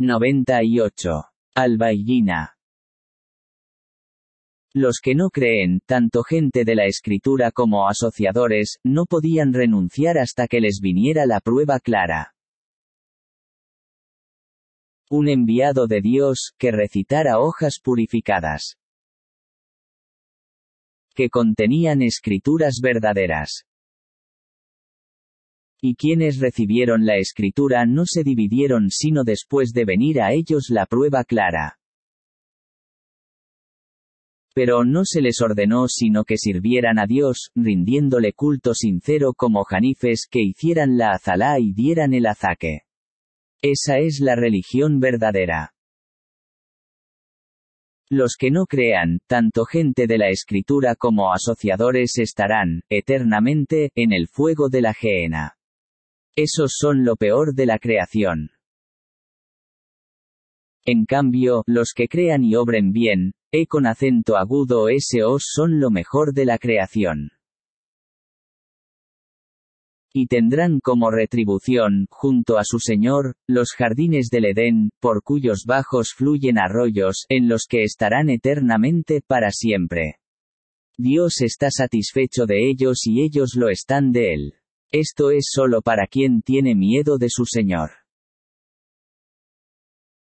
98. Gina. Los que no creen, tanto gente de la escritura como asociadores, no podían renunciar hasta que les viniera la prueba clara. Un enviado de Dios, que recitara hojas purificadas. Que contenían escrituras verdaderas y quienes recibieron la escritura no se dividieron sino después de venir a ellos la prueba clara. Pero no se les ordenó sino que sirvieran a Dios, rindiéndole culto sincero como janifes que hicieran la azalá y dieran el azaque. Esa es la religión verdadera. Los que no crean, tanto gente de la escritura como asociadores estarán, eternamente, en el fuego de la gehenna. Esos son lo peor de la creación. En cambio, los que crean y obren bien, E con acento agudo esos son lo mejor de la creación. Y tendrán como retribución, junto a su Señor, los jardines del Edén, por cuyos bajos fluyen arroyos, en los que estarán eternamente para siempre. Dios está satisfecho de ellos y ellos lo están de él. Esto es solo para quien tiene miedo de su Señor.